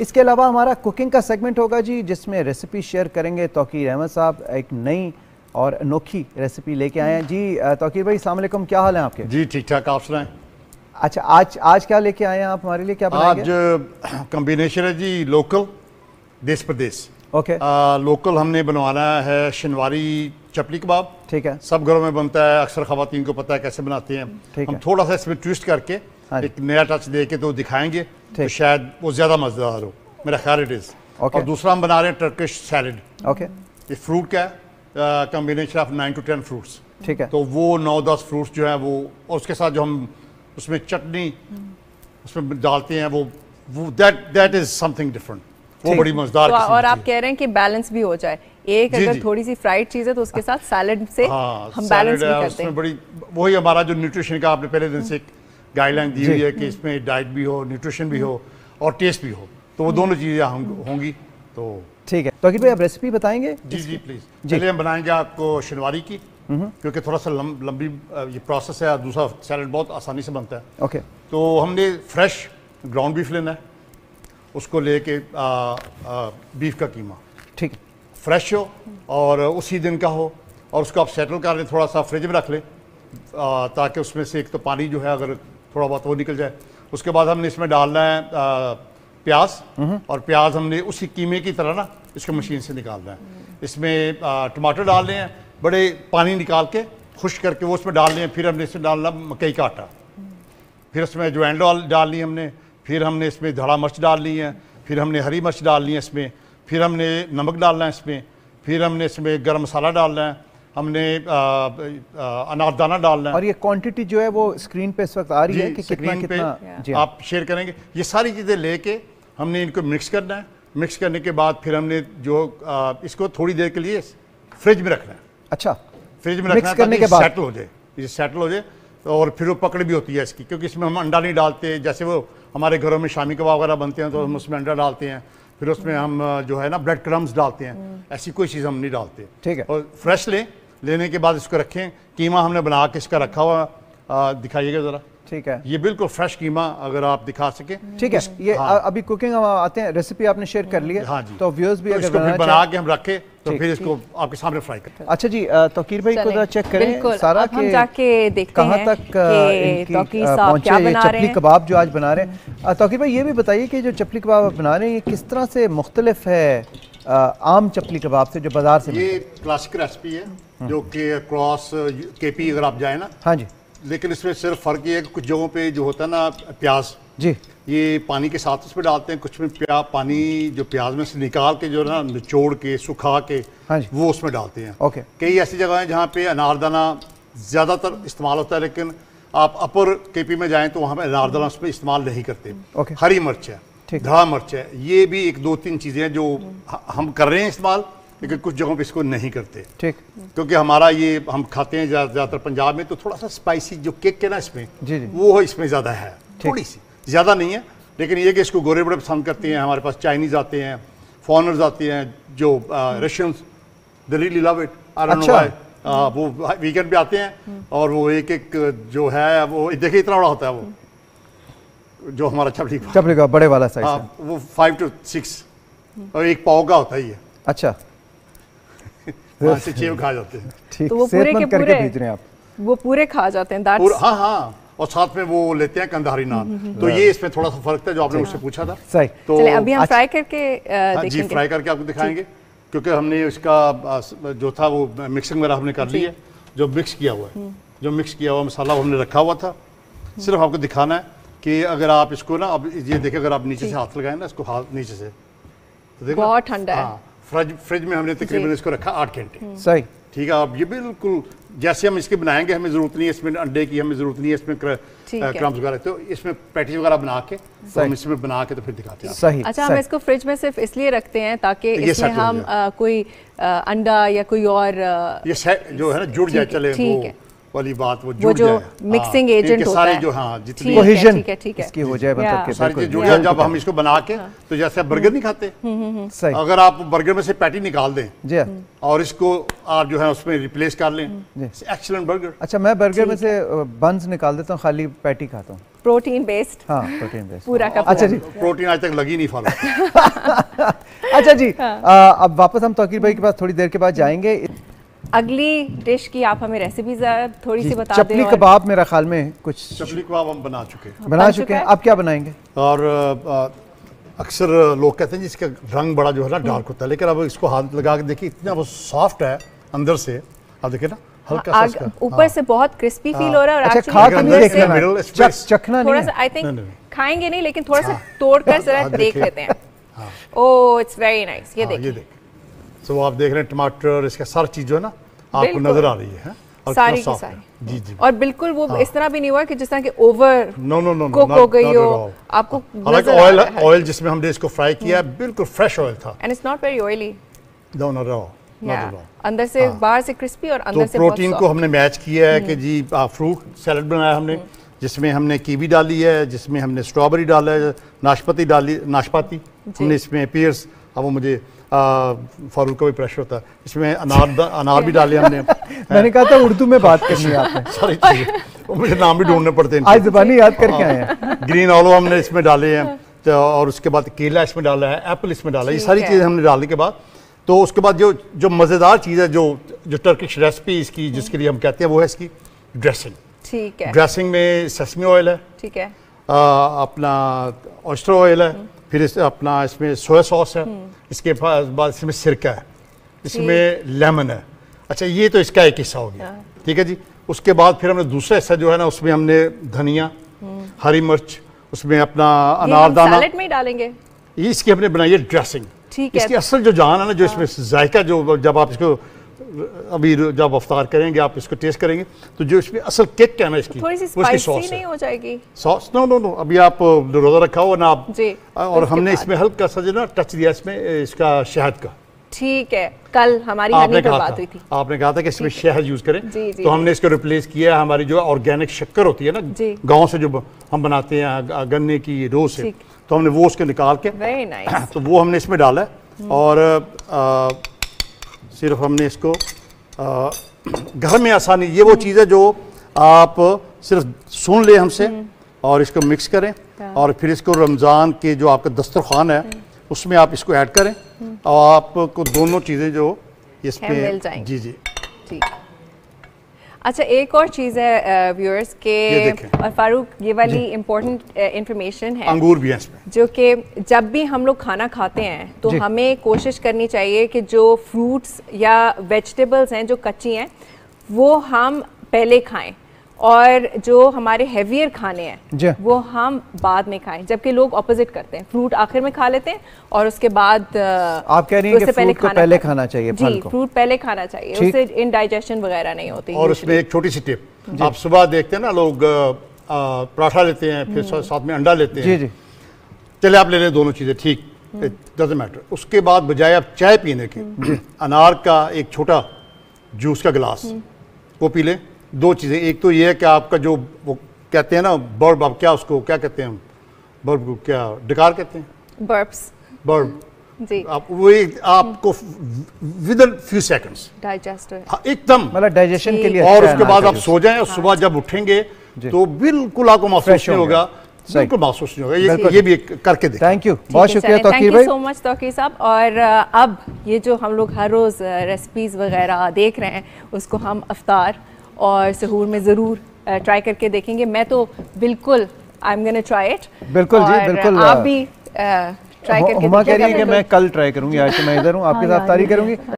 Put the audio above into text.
इसके अलावा हमारा कुकिंग का सेगमेंट होगा जी जिसमें रेसिपी शेयर करेंगे तोकीर अहमद साहब एक नई और अनोखी रेसिपी लेके आए हैं जी तोकीर भाई सलामकुम क्या हाल है आपके जी ठीक ठाक आप सुनाएं अच्छा आज आज क्या लेके आए हैं आप हमारे लिए क्या आज कम्बिनेशन है जी लोकल देश प्रदेश ओके okay. लोकल हमने बनवाना है शनवारी चपली कबाब ठीक है सब घरों में बनता है अक्सर खातन को पता है कैसे बनाते हैं हम है। थोड़ा सा इसमें ट्विस्ट करके हाँ एक नया टच दे के तो दिखाएंगे तो शायद वो ज़्यादा मज़ेदार हो मेरा ख्याल इट इज़ और दूसरा हम बना रहे हैं टर्किश सैलड ओके ये फ्रूट का है combination of nine to ten fruits ठीक है तो वो नौ दस फ्रूट्स जो है वो और उसके साथ जो हम उसमें चटनी हम्म। उसमें डालते हैं वो वो that that is something different वो बड़ी मजेदार तो और आप कह रहे हैं कि बैलेंस भी हो जाए एक जी अगर जी। थोड़ी सी फ्राइड चीज है तो उसके साथ सैलड से हाँ, हम बैलेंस भी करते हैं बड़ी वही हमारा जो न्यूट्रिशन का आपने पहले दिन से गाइडलाइन दी हुई है कि इसमें डाइट भी हो न्यूट्रिशन भी हो और टेस्ट भी हो तो वो दोनों चीज़ें होंगी तो ठीक है तो अखिल भाई आप रेसिपी बताएंगे जी जी प्लीज़ चलिए हम बनाएंगे आपको शनवारी की हम्म। क्योंकि थोड़ा सा लंबी ये प्रोसेस है दूसरा सैलड बहुत आसानी से बनता है ओके तो हमने फ्रेश ग्राउंड बीफ लेना है उसको लेके बीफ का कीमा ठीक है फ्रेश हो और उसी दिन का हो और उसको आप सेटल कर लें थोड़ा सा फ्रिज में रख लें ताकि उसमें से एक तो पानी जो है अगर थोड़ा बहुत वो निकल जाए उसके बाद हमने इसमें डालना है प्याज और प्याज हमने उसी कीमे की तरह ना इसको मशीन से निकालना है इसमें टमाटर डालने हैं बड़े पानी निकाल के खुश करके वो उसमें डालने हैं फिर हमने इसमें डालना मकई का आटा फिर उसमें ज्वाइन डाल डालनी हमने फिर हमने इसमें धड़ा मिर्च डालनी है फिर हमने हरी मिर्च डालनी है इसमें फिर हमने नमक डालना है इसमें फिर हमने इसमें गर्म मसाला डालना है हमने अनारदाना डालना है और ये क्वांटिटी जो है वो स्क्रीन पे इस वक्त आ रही है कि कितना कितना जी हाँ। आप शेयर करेंगे ये सारी चीज़ें लेके हमने इनको मिक्स करना है मिक्स करने के बाद फिर हमने जो आ, इसको थोड़ी देर के लिए फ्रिज में रखना है अच्छा फ्रिज में रखना करने के बाद सेटल हो जाए ये सेटल हो जाए तो और फिर वो पकड़ भी होती है इसकी क्योंकि इसमें हम अंडा नहीं डालते जैसे वो हमारे घरों में शामी कबाब वगैरह बनते हैं तो हम उसमें अंडा डालते हैं फिर उसमें हम जो है ना ब्रेड क्रम्स डालते हैं हम्म। ऐसी कोई चीज़ हम नहीं डालते ठीक है और फ्रेश लें लेने के बाद इसको रखें कीमा हमने बना के इसका रखा हुआ दिखाइएगा ज़रा ठीक है ये बिल्कुल फ्रेश कीमा अगर आप दिखा सके ठीक है ये हाँ। अभी कुकिंग आते हैं रेसिपी आपने शेयर कर लिया हाँ जी तो व्यूअर्स भी तो अगर इसको फिर बना के हम रखे तो फिर इसको आपके सामने फ्राई करते हैं अच्छा जी तोकीर भाई को जरा चेक करें सारा के जाके देखते कहां तक पहुंचे चपली कबाब जो आज बना रहे हैं तोकीर भाई ये भी बताइए कि जो चपली कबाब बना रहे हैं ये किस तरह से मुख्तलिफ है आम चपली कबाब से जो बाजार से ये क्लासिक रेसिपी है हाँ। जो कि क्रॉस केपी अगर आप जाए ना हाँ जी लेकिन इसमें सिर्फ फ़र्क ये है कि कुछ जगहों पे जो होता है ना प्याज जी ये पानी के साथ उसमें डालते हैं कुछ में प्या पानी जो प्याज में से निकाल के जो है ना निचोड़ के सुखा के हाँ जी वो उसमें डालते हैं ओके कई ऐसी जगह हैं जहाँ पे अनारदाना ज़्यादातर इस्तेमाल होता है लेकिन आप अपर केपी में जाए तो वहाँ पे अनारदाना उसमें इस्तेमाल नहीं करते हरी मिर्च है धड़ा मिर्च है ये भी एक दो तीन चीज़ें जो हम कर रहे हैं इस्तेमाल लेकिन कुछ जगहों पे इसको नहीं करते ठीक क्योंकि हमारा ये हम खाते हैं ज़्यादातर पंजाब में तो थोड़ा सा स्पाइसी जो केक है ना इसमें जी जी। वो इसमें ज़्यादा है थोड़ी सी ज़्यादा नहीं है लेकिन ये कि इसको गोरे बड़े पसंद करते हैं हमारे पास चाइनीज़ आते हैं फॉरनर्स आते हैं जो Russians they love it I वो वीकेंड पे आते हैं और वो एक एक जो है वो देखिए इतना बड़ा होता है वो जो हमारा चपली का चपली का बड़े वाला साइज हाँ, वो फाइव टू सिक्स और एक पाव का होता ही है अच्छा से छह खा जाते हैं ठीक तो वो पूरे के पूरे भेज रहे हैं आप वो पूरे खा जाते हैं हाँ हाँ और साथ में वो लेते हैं कंधारी नान हम्म, हम्म, तो हम्म। ये इसमें थोड़ा सा फर्क था जो आपने अच्छा। उससे पूछा था सही तो अभी हम फ्राई करके हाँ जी फ्राई करके आपको दिखाएंगे क्योंकि हमने इसका जो था वो मिक्सिंग वगैरह हमने कर ली है जो मिक्स किया हुआ है जो मिक्स किया हुआ मसाला हमने रखा हुआ था सिर्फ आपको दिखाना है कि अगर आप इसको ना अब ये देखें अगर आप नीचे से हाथ लगाए ना इसको हाथ नीचे से तो देखो बहुत ठंडा है हाँ, फ्रिज फ्रिज में हमने तकरीबन इसको रखा आठ घंटे हम्म। सही ठीक है आप ये बिल्कुल जैसे हम इसके बनाएंगे हमें ज़रूरत नहीं है इसमें अंडे की हमें ज़रूरत नहीं है इसमें क्रम्स वगैरह तो इसमें पैटीज वगैरह बना के तो हम इसमें बना के तो फिर दिखाते हैं सही अच्छा हम इसको फ्रिज में सिर्फ इसलिए रखते हैं ताकि इसमें हम आ, कोई आ, अंडा या कोई और आ, ये जो है ना जुड़ जाए चले वाली बात वो जुड़ जो मिक्सिंग हाँ, एजेंट होता सारे है। जो हाँ जितनी कोहिजन ठीक है ठीक है इसकी हो जाए मतलब के सारी जुड़ जाए जब हम इसको बना के हाँ। तो जैसे आप बर्गर नहीं खाते हम्म, हम्म, हम्म। सही अगर आप बर्गर में से पैटी निकाल दें जी और इसको आप जो है उसमें रिप्लेस कर लें एक्सलेंट बर्गर अच्छा मैं बर्गर में से बंस निकाल देता हूँ खाली पैटी खाता हूँ प्रोटीन बेस्ड हाँ प्रोटीन बेस्ड पूरा का अच्छा जी प्रोटीन आज तक लगी नहीं फॉलो अच्छा जी हाँ। आ, अब वापस हम तोकीर भाई के पास थोड़ी देर के बाद जाएंगे अगली डिश की आप हमें रेसिपी थोड़ी सी बता चपली और... कबाब मेरा ख्याल में कुछ चपली कबाब हम बना चुके हैं बना चुके हैं आप क्या बनाएंगे और अक्सर लोग कहते हैं जिसका रंग बड़ा जो है ना डार्क होता है लेकिन अब इसको हाथ लगा के देखिए इतना वो सॉफ्ट है अंदर से आप देखिए ना हल्का हाँ, ऊपर से हाँ। बहुत क्रिस्पी फील हाँ। हो रहा है और अच्छा, खा नहीं देखना नहीं चखना नहीं थोड़ा सा आई थिंक खाएंगे नहीं लेकिन थोड़ा सा तोड़ कर जरा देख लेते हैं ओह इट्स वेरी नाइस ये देखिए सो आप देख रहे हैं टमाटर इसका सारी चीज जो है ना आपको नजर आ रही है, हाँ? है? सारी की सारी जी जी और बिल्कुल वो हाँ। इस तरह भी नहीं हुआ कि जिस तरह के over no no no cook हो गई हो आपको हालांकि ऑयल ऑयल जिसमें हमने इसको फ्राई किया हम्म। बिल्कुल फ्रेश ऑयल था and it's not very oily no no no अंदर से हाँ। बाहर से क्रिस्पी और अंदर तो से प्रोटीन को हमने मैच किया है कि हम्म। जी फ्रूट सैलड बनाया हमने हम्म। जिसमें हमने कीवी डाली है जिसमें हमने स्ट्रॉबेरी डाला है नाशपाती डाली नाशपाती हमने इसमें पेयर्स अब वो मुझे फारूक का भी प्रेशर होता है इसमें अनार अनार भी डाले हमने मैंने कहा था उर्दू में बात करनी है आपने सारी चीज़ें मुझे नाम भी ढूंढने पड़ते हैं आज जबानी याद करके आए हैं ग्रीन ऑलो हमने इसमें डाले हैं तो और उसके बाद केला इसमें डाला है एप्पल इसमें डाला है ये सारी चीज़ें हमने डालने के बाद तो उसके बाद जो जो मज़ेदार चीज़ है जो जो टर्किश रेसिपी इसकी जिसके लिए हम कहते हैं वो है इसकी ड्रेसिंग ठीक है ड्रेसिंग में सेसमी ऑयल है ठीक है अपना ऑस्ट्रो ऑयल है हम्म। फिर इस अपना इसमें सोया सॉस है हम्म। इसके बाद इसमें सिरका है इसमें लेमन है अच्छा ये तो इसका एक हिस्सा हो गया हाँ। ठीक है जी उसके बाद फिर हमने दूसरा हिस्सा जो है ना उसमें हमने धनिया हम्म। हरी मिर्च उसमें अपना अनारदाना सैलेड में डालेंगे ये इसकी हमने बनाई है ड्रेसिंग ठीक है इसकी असल जो जान है ना जो हाँ। इसमें जायका जो जब आप इसको अभी जब अफ्तार करेंगे आप इसको टेस्ट करेंगे तो जो इसमें असल किक है ना इसकी थोड़ी सी स्पाइसी नहीं हो जाएगी सॉस नो नो नो अभी आप रोज़ा रखा हुआ ना आप जी और हमने इसमें हल्का सा जो ना टच दिया इसमें इसका शहद का ठीक है कल हमारी आपने कहा बात हुई थी आपने कहा था कि इसमें शहद यूज करें जी, जी, तो हमने इसको रिप्लेस किया है हमारी जो ऑर्गेनिक शक्कर होती है ना गांव से जो हम बनाते हैं गन्ने की रो से तो हमने वो उसके निकाल के नाइस तो वो हमने इसमें डाला है हम्म। और आ, सिर्फ हमने इसको घर में आसानी ये वो चीज़ है जो आप सिर्फ सुन ले हमसे हम्म। और इसको मिक्स करें हाँ। और फिर इसको रमज़ान के जो आपका दस्तरखान है हम्म। उसमें आप इसको ऐड करें और हम्म। आपको दोनों चीज़ें जो इसमें जी जी ठीक अच्छा एक और चीज़ है व्यूअर्स के और फारूक ये वाली इम्पोर्टेंट इंफॉर्मेशन है अंगूर भी है इसमें जो कि जब भी हम लोग खाना खाते हैं तो हमें कोशिश करनी चाहिए कि जो फ्रूट्स या वेजिटेबल्स हैं जो कच्ची हैं वो हम पहले खाएं और जो हमारे हेवियर खाने हैं वो हम बाद में खाएं जबकि लोग ऑपोजिट करते हैं फ्रूट आखिर में खा लेते हैं और उसके बाद आप कह रही हैं कि फ्रूट पहले, को खाना पहले खाना चाहिए जी फ्रूट पहले खाना चाहिए उससे इनडाइजेशन वगैरह नहीं होती और उसमें एक छोटी सी टिप आप सुबह देखते हैं ना लोग पराठा लेते हैं फिर हम्म। साथ में अंडा लेते हैं चले आप ले लें दोनों चीज़ें ठीक डजेंट हम्म। मैटर उसके बाद बजाय आप चाय पीने के हम्म। अनार का एक छोटा जूस का गिलास वो पी लें दो चीज़ें एक तो ये है कि आपका जो वो कहते हैं ना बर्ब आप क्या उसको क्या कहते हैं हम बर्ब को क्या डकार कहते हैं बर्ब्स बर्ब जी आप वो एक आपको within few seconds digest एकदम मतलब डाइजेशन के लिए और अच्छा उसके बाद आप सो जाएं और हाँ। सुबह जब उठेंगे तो बिल्कुल आपको महसूस नहीं होगा बिल्कुल महसूस नहीं होगा ये, ये भी करके देखें थैंक यू बहुत शुक्रिया तौकीर भाई सो मच तौकीर साहब और अब ये जो हम लोग हर रोज़ रेसिपीज़ वगैरह देख रहे हैं उसको हम अफ्तार और सहूर में ज़रूर ट्राई करके देखेंगे मैं तो बिल्कुल I am gonna try it बिल्कुल जी बिल्कुल आप भी ट्राई करके हुमा कह रही है कि मैं कल ट्राई करूंगी आज तो मैं इधर हूं आपके हाँ साथ तारी हाँ करूंगी